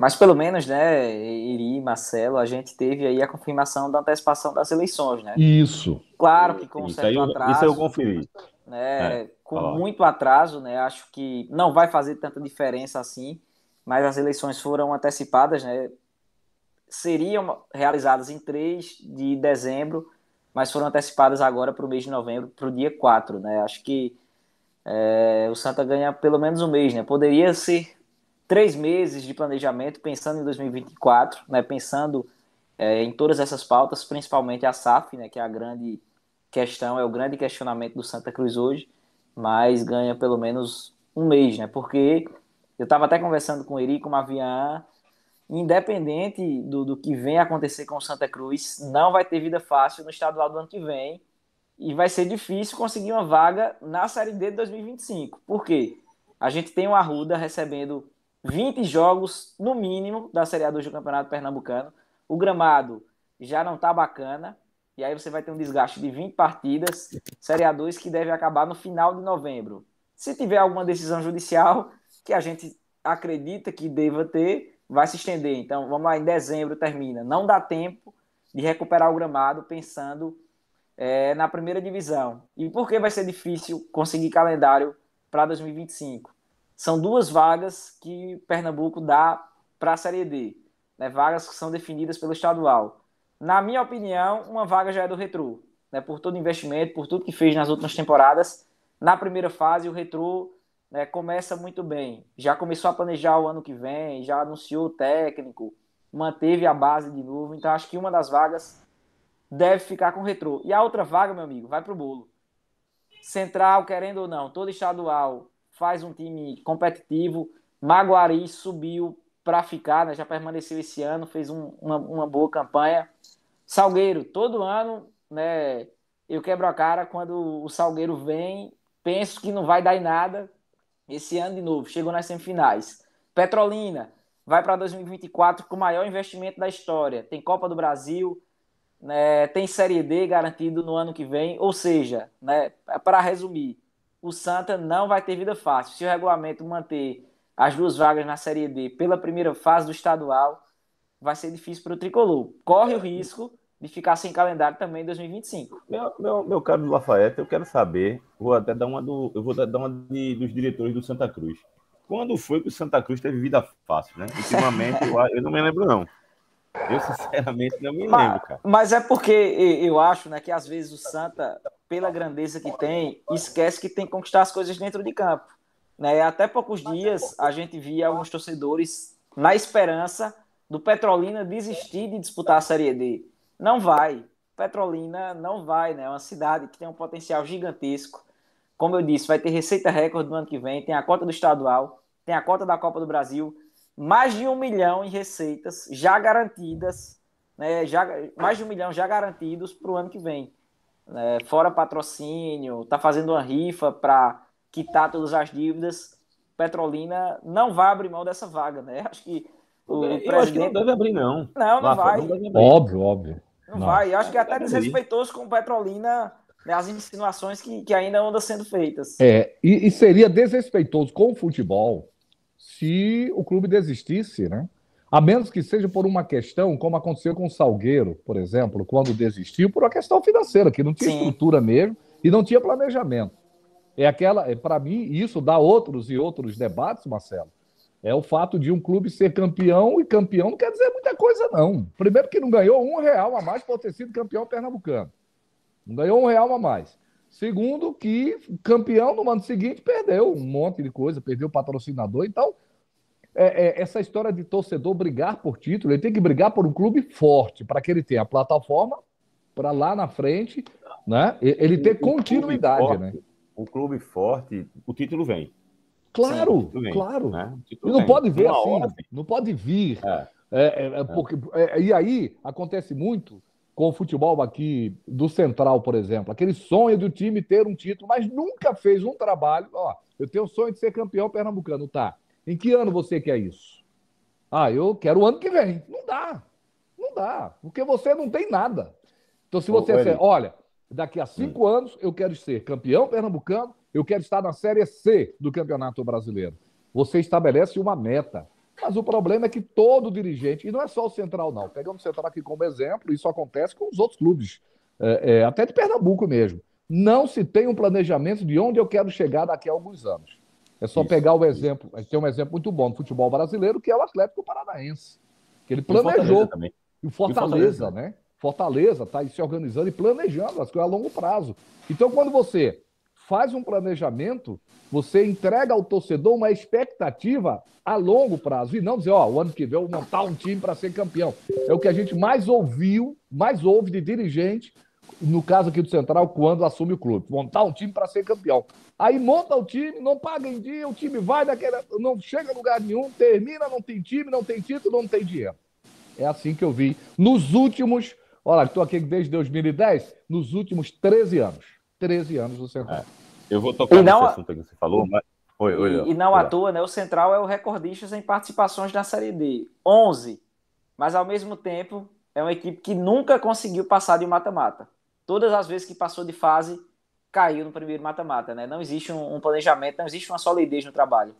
Mas pelo menos, né, Iri, Marcelo, a gente teve aí a confirmação da antecipação das eleições, né? Isso. Claro que com certo eu, atraso. Isso eu conferi. Né, é, com muito atraso, né? Acho que não vai fazer tanta diferença assim, mas as eleições foram antecipadas, né? Seriam realizadas em 3 de dezembro, mas foram antecipadas agora para o mês de novembro, para o dia 4, né? Acho que é, o Santa ganha pelo menos um mês, né? Poderia ser três meses de planejamento pensando em 2024, né, pensando é, em todas essas pautas, principalmente a SAF, né, que é a grande questão, é o grande questionamento do Santa Cruz hoje, mas ganha pelo menos um mês, né, porque eu estava até conversando com o Eri, com o Mavian, independente do, do que vem acontecer com o Santa Cruz, não vai ter vida fácil no estadual do ano que vem, e vai ser difícil conseguir uma vaga na Série D de 2025. Por quê? A gente tem o Arruda recebendo 20 jogos, no mínimo, da Série A do Campeonato Pernambucano. O gramado já não está bacana. E aí você vai ter um desgaste de 20 partidas, Série A2, que deve acabar no final de novembro. Se tiver alguma decisão judicial, que a gente acredita que deva ter, vai se estender. Então, vamos lá, em dezembro termina. Não dá tempo de recuperar o gramado pensando é, na primeira divisão. E por que vai ser difícil conseguir calendário para 2025? são duas vagas que Pernambuco dá para a Série D, né? vagas que são definidas pelo estadual. Na minha opinião, uma vaga já é do Retro, né? por todo investimento, por tudo que fez nas últimas temporadas. Na primeira fase, o Retro né, começa muito bem, já começou a planejar o ano que vem, já anunciou o técnico, manteve a base de novo, então acho que uma das vagas deve ficar com o Retro. E a outra vaga, meu amigo, vai para o bolo. Central, querendo ou não, todo estadual faz um time competitivo. Maguari subiu para ficar, né? já permaneceu esse ano, fez um, uma, uma, boa campanha. Salgueiro, todo ano, né? Eu quebro a cara quando o Salgueiro vem, penso que não vai dar em nada. Esse ano de novo, chegou nas semifinais. Petrolina vai para 2024 com o maior investimento da história. Tem Copa do Brasil, né? tem Série D garantido no ano que vem. Ou seja, né? para resumir, o Santa não vai ter vida fácil. Se o regulamento manter as duas vagas na Série D pela primeira fase do estadual, vai ser difícil para o tricolor. Corre o risco de ficar sem calendário também em 2025. Meu, meu, meu caro Lafayette, eu quero saber, vou até dar uma do, eu vou dar uma de, dos diretores do Santa Cruz. Quando foi que o Santa Cruz teve vida fácil, né? Ultimamente, eu, eu não me lembro não. Eu sinceramente não me lembro, mas, cara. Mas é porque eu acho, né, que às vezes o Santa pela grandeza que tem, esquece que tem que conquistar as coisas dentro de campo. Né? Até poucos dias a gente via alguns torcedores na esperança do Petrolina desistir de disputar a Série D. Não vai. Petrolina não vai, né? É uma cidade que tem um potencial gigantesco. Como eu disse, vai ter receita recorde no ano que vem, tem a cota do estadual, tem a cota da Copa do Brasil, mais de um milhão em receitas já garantidas, né? Já, mais de um milhão já garantidos para o ano que vem né, fora patrocínio, está fazendo uma rifa para quitar todas as dívidas. Petrolina não vai abrir mão dessa vaga, né? Acho que o eu presidente. Que não deve abrir, não. Não, não Lá, vai. Não óbvio, óbvio. Não, não. vai. Eu acho que até desrespeitoso com Petrolina né, as insinuações que, que ainda andam sendo feitas. É, e, e seria desrespeitoso com o futebol se o clube desistisse, né? A menos que seja por uma questão, como aconteceu com o Salgueiro, por exemplo, quando desistiu, por uma questão financeira, que não tinha Sim. estrutura mesmo e não tinha planejamento. É aquela, é, para mim, isso dá outros e outros debates, Marcelo. É o fato de um clube ser campeão e campeão não quer dizer muita coisa, não. Primeiro que não ganhou um real a mais por ter sido campeão pernambucano. Não ganhou um real a mais. Segundo, que campeão no ano seguinte perdeu um monte de coisa, perdeu patrocinador. Então, é, é, essa história de torcedor brigar por título, ele tem que brigar por um clube forte, para que ele tenha a plataforma para lá na frente, né? Ele ter continuidade, forte, né? Um clube forte, o título vem. Claro, título vem, claro. Né? E não vem. pode vir Uma assim, hora, não pode vir. É. é, é, é porque, e aí acontece muito com o futebol aqui do Central, por exemplo. Aquele sonho do time ter um título, mas nunca fez um trabalho. Ó, eu tenho o sonho de ser campeão pernambucano, tá? Em que ano você quer isso? Ah, eu quero o ano que vem. Não dá. Não dá. Porque você não tem nada. Então, se você. Ô, ser, olha, daqui a cinco hum. anos eu quero ser campeão pernambucano, eu quero estar na Série C do Campeonato Brasileiro. Você estabelece uma meta. Mas o problema é que todo dirigente, e não é só o Central, não. Pegamos o Central aqui como exemplo, isso acontece com os outros clubes, é, é, até de Pernambuco mesmo. Não se tem um planejamento de onde eu quero chegar daqui a alguns anos. É só isso, pegar o exemplo. Isso. Tem um exemplo muito bom do futebol brasileiro, que é o Atlético Paranaense. Que ele planejou. E o Fortaleza, e o Fortaleza né? Fortaleza está se organizando e planejando as coisas a longo prazo. Então, quando você faz um planejamento, você entrega ao torcedor uma expectativa a longo prazo e não dizer, ó, o ano que vem eu vou montar um time para ser campeão. É o que a gente mais ouviu, mais ouve de dirigente no caso aqui do Central, quando assume o clube. Montar um time para ser campeão. Aí monta o time, não paga em dia, o time vai daquela. não chega a lugar nenhum, termina, não tem time, não tem título, não tem dinheiro. É assim que eu vi nos últimos. Olha, estou aqui desde 2010, nos últimos 13 anos. 13 anos do Central. É, eu vou tocar não... nesse assunto que você falou, mas. Oi, oi, e, não oi. à toa, né? O Central é o recordista em participações na Série D. 11. Mas, ao mesmo tempo, é uma equipe que nunca conseguiu passar de mata-mata todas as vezes que passou de fase, caiu no primeiro mata-mata, né? Não existe um, um planejamento, não existe uma solidez no trabalho.